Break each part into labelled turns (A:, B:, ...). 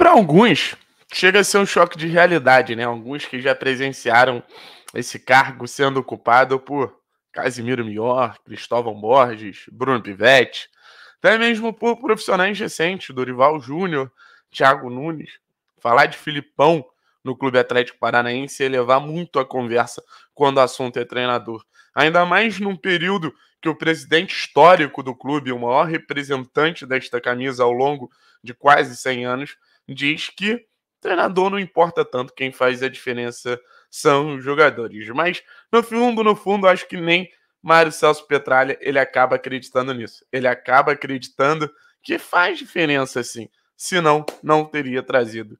A: Para alguns, chega a ser um choque de realidade, né? Alguns que já presenciaram esse cargo sendo ocupado por Casimiro Mior, Cristóvão Borges, Bruno Pivetti, até mesmo por profissionais recentes, Dorival Júnior, Thiago Nunes. Falar de Filipão no Clube Atlético Paranaense é elevar muito a conversa quando o assunto é treinador. Ainda mais num período que o presidente histórico do clube, o maior representante desta camisa ao longo de quase 100 anos, diz que treinador não importa tanto, quem faz a diferença são os jogadores. Mas no fundo, no fundo, acho que nem Mário Celso Petralha ele acaba acreditando nisso. Ele acaba acreditando que faz diferença sim. Senão, não teria trazido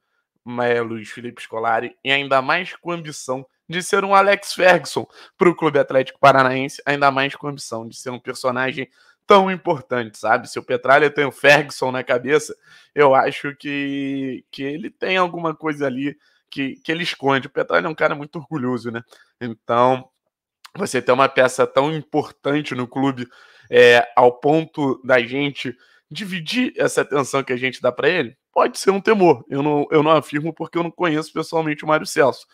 A: é, Luiz Felipe Scolari e ainda mais com a ambição de ser um Alex Ferguson para o Clube Atlético Paranaense, ainda mais com a ambição de ser um personagem tão importante, sabe? Se o Petralha tem o Ferguson na cabeça, eu acho que, que ele tem alguma coisa ali que, que ele esconde. O Petralha é um cara muito orgulhoso, né? Então, você ter uma peça tão importante no clube é, ao ponto da gente dividir essa atenção que a gente dá para ele, pode ser um temor. Eu não, eu não afirmo porque eu não conheço pessoalmente o Mário Celso.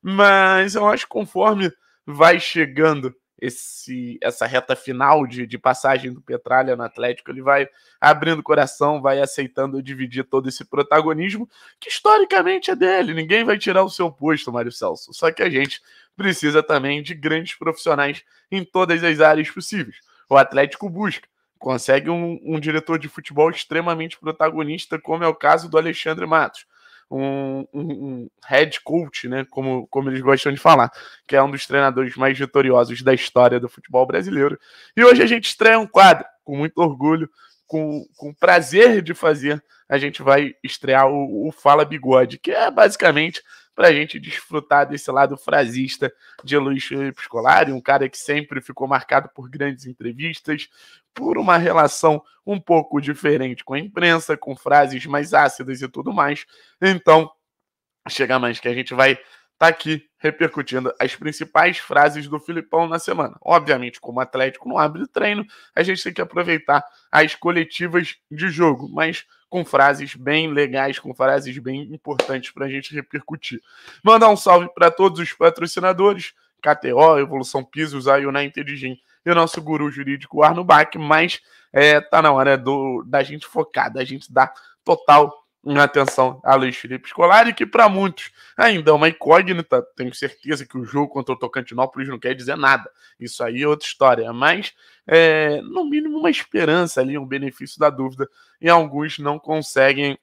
A: Mas eu acho que conforme vai chegando esse, essa reta final de, de passagem do Petralha no Atlético, ele vai abrindo o coração, vai aceitando dividir todo esse protagonismo, que historicamente é dele, ninguém vai tirar o seu posto, Mário Celso. Só que a gente precisa também de grandes profissionais em todas as áreas possíveis. O Atlético busca, consegue um, um diretor de futebol extremamente protagonista, como é o caso do Alexandre Matos um, um, um, head coach, né, como, como eles gostam de falar, que é um dos treinadores mais vitoriosos da história do futebol brasileiro. E hoje a gente estreia um quadro, com muito orgulho, com, com prazer de fazer, a gente vai estrear o, o Fala Bigode, que é basicamente para a gente desfrutar desse lado frasista de Luiz Felipe Scolari, um cara que sempre ficou marcado por grandes entrevistas, por uma relação um pouco diferente com a imprensa, com frases mais ácidas e tudo mais. Então, chega mais que a gente vai está aqui repercutindo as principais frases do Filipão na semana. Obviamente, como o Atlético não abre treino, a gente tem que aproveitar as coletivas de jogo, mas com frases bem legais, com frases bem importantes para a gente repercutir. Mandar um salve para todos os patrocinadores, KTO, Evolução Pisos, a United Gym e o nosso guru jurídico Arno Bach, mas é, tá na hora do, da gente focar, da gente dar total atenção a Luiz Felipe Scolari, que para muitos ainda é uma incógnita. Tenho certeza que o jogo contra o Tocantinópolis não quer dizer nada. Isso aí é outra história. Mas, é, no mínimo, uma esperança ali, um benefício da dúvida. E alguns não conseguem,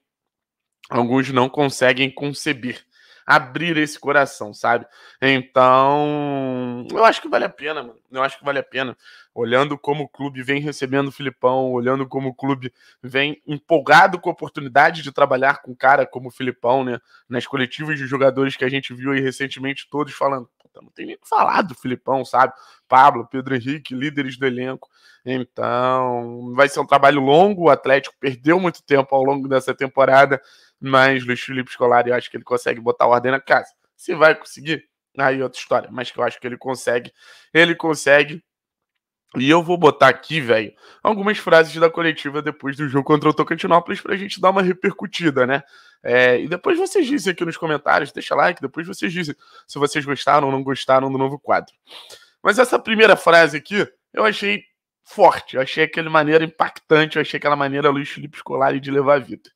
A: alguns não conseguem conceber abrir esse coração, sabe? Então, eu acho que vale a pena, mano. Eu acho que vale a pena. Olhando como o clube vem recebendo o Filipão, olhando como o clube vem empolgado com a oportunidade de trabalhar com um cara como o Filipão, né? Nas coletivas de jogadores que a gente viu aí recentemente, todos falando, tá, não tem nem que falar do Filipão, sabe? Pablo, Pedro Henrique, líderes do elenco. Então, vai ser um trabalho longo. O Atlético perdeu muito tempo ao longo dessa temporada mas Luiz Felipe Scolari, eu acho que ele consegue botar ordem na casa. Se vai conseguir, aí é outra história, mas que eu acho que ele consegue. Ele consegue. E eu vou botar aqui, velho, algumas frases da coletiva depois do jogo contra o Tocantinópolis pra gente dar uma repercutida, né? É, e depois vocês dizem aqui nos comentários, deixa like, depois vocês dizem se vocês gostaram ou não gostaram do novo quadro. Mas essa primeira frase aqui, eu achei forte, eu achei aquela maneira impactante, eu achei aquela maneira Luiz Felipe Scolari de levar a vida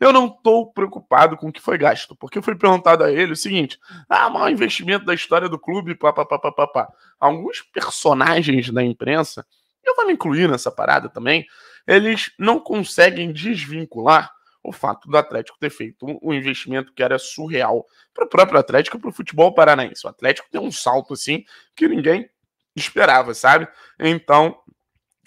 A: eu não estou preocupado com o que foi gasto, porque foi perguntado a ele o seguinte: ah, maior investimento da história do clube, papapá. Alguns personagens da imprensa, eu vou me incluir nessa parada também, eles não conseguem desvincular o fato do Atlético ter feito um investimento que era surreal para o próprio Atlético e para o futebol paranaense. O Atlético deu um salto assim que ninguém esperava, sabe? Então,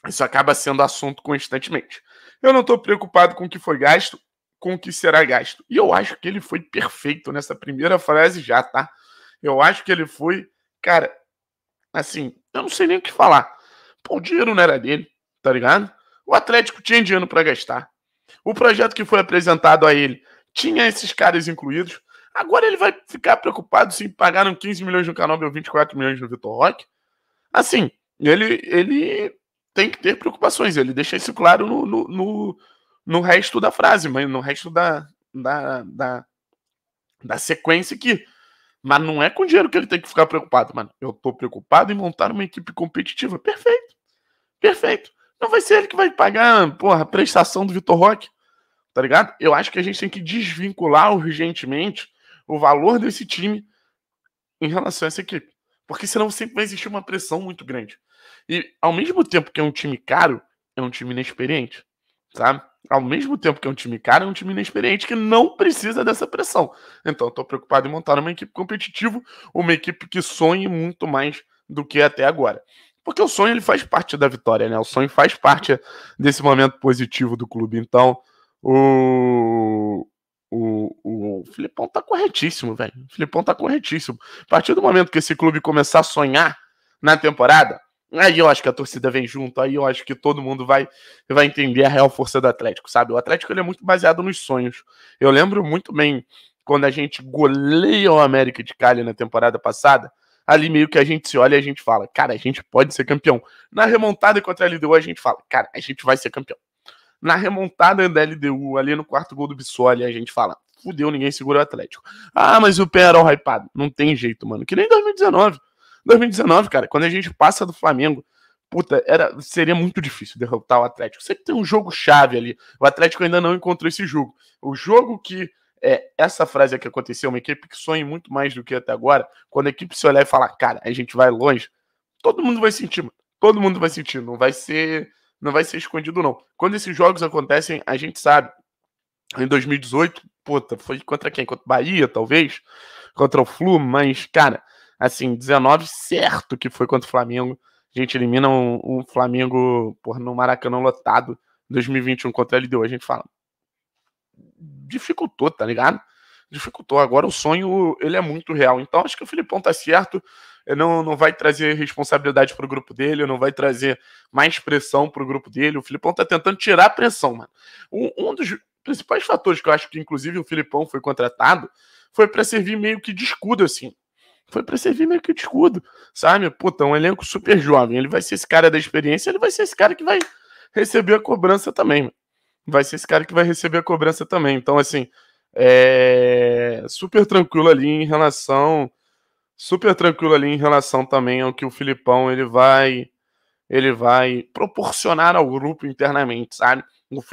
A: isso acaba sendo assunto constantemente. Eu não estou preocupado com o que foi gasto, com o que será gasto. E eu acho que ele foi perfeito nessa primeira frase já, tá? Eu acho que ele foi, cara, assim, eu não sei nem o que falar. Pô, o dinheiro não era dele, tá ligado? O Atlético tinha dinheiro para gastar. O projeto que foi apresentado a ele tinha esses caras incluídos. Agora ele vai ficar preocupado se pagaram 15 milhões no canal ou 24 milhões no Vitor Roque. Assim, ele, ele tem que ter preocupações. Ele deixa isso claro no, no, no, no resto da frase, mas no resto da, da, da, da sequência aqui. Mas não é com dinheiro que ele tem que ficar preocupado, mano. Eu tô preocupado em montar uma equipe competitiva. Perfeito. Perfeito. Não vai ser ele que vai pagar, porra, a prestação do Vitor Roque. Tá ligado? Eu acho que a gente tem que desvincular urgentemente o valor desse time em relação a essa equipe. Porque senão sempre vai existir uma pressão muito grande. E ao mesmo tempo que é um time caro, é um time inexperiente, sabe? ao mesmo tempo que é um time caro, é um time inexperiente que não precisa dessa pressão. Então, estou preocupado em montar uma equipe competitiva, uma equipe que sonhe muito mais do que é até agora. Porque o sonho ele faz parte da vitória, né? O sonho faz parte desse momento positivo do clube. Então, o, o, o Filipão tá corretíssimo, velho. O Filipão tá corretíssimo. A partir do momento que esse clube começar a sonhar na temporada, Aí eu acho que a torcida vem junto, aí eu acho que todo mundo vai, vai entender a real força do Atlético, sabe? O Atlético ele é muito baseado nos sonhos. Eu lembro muito bem quando a gente goleia o América de Cali na temporada passada, ali meio que a gente se olha e a gente fala, cara, a gente pode ser campeão. Na remontada contra a LDU, a gente fala, cara, a gente vai ser campeão. Na remontada da LDU, ali no quarto gol do Bissoli, a gente fala, fudeu, ninguém segura o Atlético. Ah, mas o Penharol é hypado. Não tem jeito, mano. Que nem 2019. 2019, cara, quando a gente passa do Flamengo, puta, era, seria muito difícil derrotar o Atlético. Você tem um jogo chave ali. O Atlético ainda não encontrou esse jogo. O jogo que é essa frase que aconteceu, uma equipe que sonha muito mais do que até agora, quando a equipe se olhar e falar, cara, a gente vai longe, todo mundo vai sentir, mano. Todo mundo vai sentir, não vai ser, não vai ser escondido não. Quando esses jogos acontecem, a gente sabe. Em 2018, puta, foi contra quem? Contra o Bahia, talvez, contra o Flu, mas cara, assim, 19 certo que foi contra o Flamengo. A gente elimina o um, um Flamengo por, no Maracanã lotado 2021 contra a LDU. A gente fala, dificultou, tá ligado? Dificultou. Agora o sonho, ele é muito real. Então acho que o Filipão tá certo. Ele não, não vai trazer responsabilidade pro grupo dele, não vai trazer mais pressão pro grupo dele. O Filipão tá tentando tirar a pressão, mano. Um, um dos principais fatores que eu acho que, inclusive, o Filipão foi contratado foi para servir meio que de escudo, assim foi para servir meio que de escudo, sabe? Puta, tá um elenco super jovem. Ele vai ser esse cara da experiência, ele vai ser esse cara que vai receber a cobrança também. Vai ser esse cara que vai receber a cobrança também. Então, assim, é super tranquilo ali em relação. Super tranquilo ali em relação também ao que o Filipão ele vai ele vai proporcionar ao grupo internamente, sabe?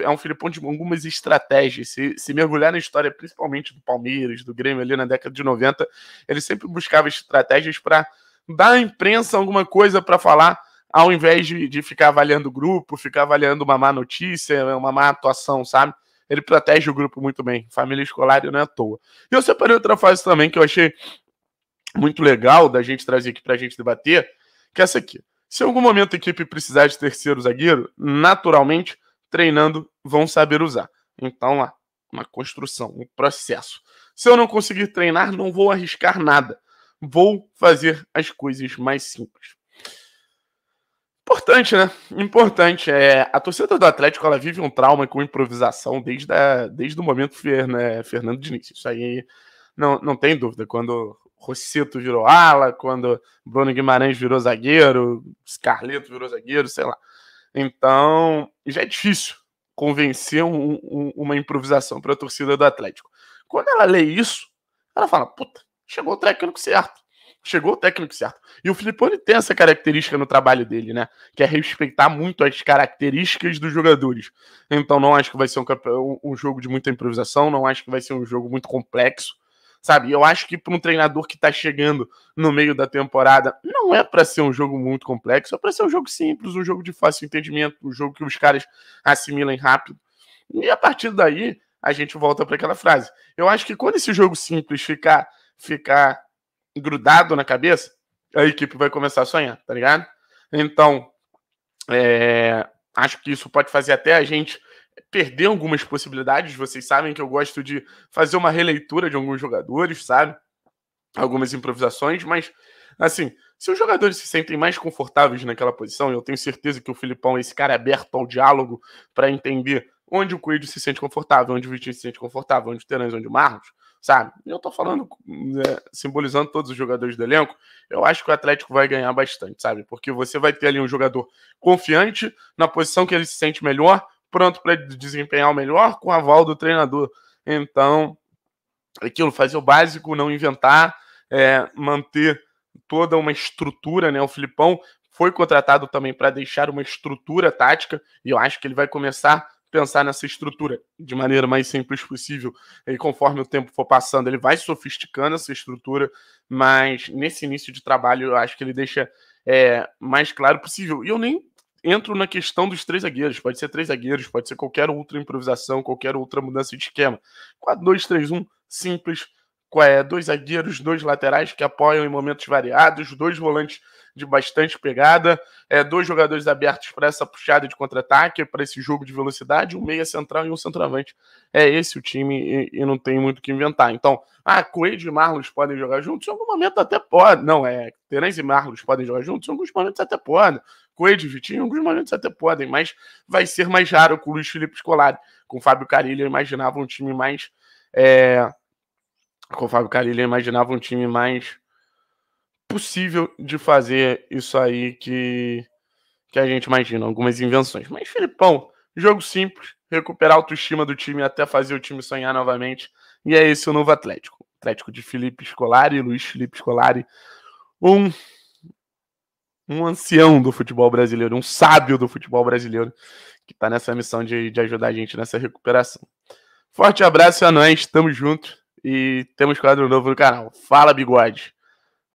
A: é um Filipão de algumas estratégias. Se, se mergulhar na história, principalmente do Palmeiras, do Grêmio ali na década de 90, ele sempre buscava estratégias para dar à imprensa alguma coisa para falar, ao invés de, de ficar avaliando o grupo, ficar avaliando uma má notícia, uma má atuação, sabe? Ele protege o grupo muito bem. Família escolar não é à toa. E eu separei outra fase também que eu achei muito legal da gente trazer aqui para a gente debater, que é essa aqui. Se em algum momento a equipe precisar de terceiro zagueiro, naturalmente treinando, vão saber usar. Então, lá, uma construção, um processo. Se eu não conseguir treinar, não vou arriscar nada. Vou fazer as coisas mais simples. Importante, né? Importante. É, a torcida do Atlético ela vive um trauma com improvisação desde, a, desde o momento né, Fernando Diniz. Isso aí não, não tem dúvida. Quando Rosseto virou ala, quando Bruno Guimarães virou zagueiro, Scarleto virou zagueiro, sei lá. Então, já é difícil convencer um, um, uma improvisação para a torcida do Atlético. Quando ela lê isso, ela fala: puta, chegou o técnico certo. Chegou o técnico certo. E o Filipone tem essa característica no trabalho dele, né? Que é respeitar muito as características dos jogadores. Então, não acho que vai ser um, um jogo de muita improvisação, não acho que vai ser um jogo muito complexo sabe? Eu acho que para um treinador que está chegando no meio da temporada, não é para ser um jogo muito complexo, é para ser um jogo simples, um jogo de fácil entendimento, um jogo que os caras assimilem rápido. E a partir daí, a gente volta para aquela frase. Eu acho que quando esse jogo simples ficar, ficar grudado na cabeça, a equipe vai começar a sonhar, tá ligado? Então, é, acho que isso pode fazer até a gente perder algumas possibilidades. Vocês sabem que eu gosto de fazer uma releitura de alguns jogadores, sabe? Algumas improvisações, mas assim, se os jogadores se sentem mais confortáveis naquela posição, eu tenho certeza que o Filipão é esse cara é aberto ao diálogo para entender onde o Coelho se sente confortável, onde o Vitinho se sente confortável, onde o Terãs, onde o Marcos, sabe? Eu tô falando, né, simbolizando todos os jogadores do elenco, eu acho que o Atlético vai ganhar bastante, sabe? Porque você vai ter ali um jogador confiante na posição que ele se sente melhor, pronto para desempenhar o melhor com o aval do treinador. Então, aquilo, fazer o básico, não inventar, é, manter toda uma estrutura, né? O Filipão foi contratado também para deixar uma estrutura tática, e eu acho que ele vai começar a pensar nessa estrutura de maneira mais simples possível. E conforme o tempo for passando, ele vai sofisticando essa estrutura, mas nesse início de trabalho eu acho que ele deixa é, mais claro possível. E eu nem entro na questão dos três zagueiros. Pode ser três zagueiros, pode ser qualquer outra improvisação, qualquer outra mudança de esquema. 4-2-3-1, simples é dois zagueiros, dois laterais que apoiam em momentos variados, dois volantes de bastante pegada, é, dois jogadores abertos para essa puxada de contra-ataque, para esse jogo de velocidade, um meia central e um centroavante. É esse o time e, e não tem muito o que inventar. Então, ah, Coelho e Marlos podem jogar juntos? Em algum momento até pode. Não, é, Terence e Marlos podem jogar juntos? Em alguns momentos até podem. Coelho e Vitinho, em alguns momentos até podem, mas vai ser mais raro com o Luiz Felipe Scolari. Com o Fábio Carilho, eu imaginava um time mais... É com o Fábio Carilho, imaginava um time mais possível de fazer isso aí que, que a gente imagina, algumas invenções. Mas, Filipão, jogo simples, recuperar a autoestima do time até fazer o time sonhar novamente. E é esse o novo Atlético. Atlético de Felipe Scolari, Luiz Felipe Scolari, um, um ancião do futebol brasileiro, um sábio do futebol brasileiro, que está nessa missão de, de ajudar a gente nessa recuperação. Forte abraço a é nós, estamos juntos e temos quadro novo no canal. Fala, bigode!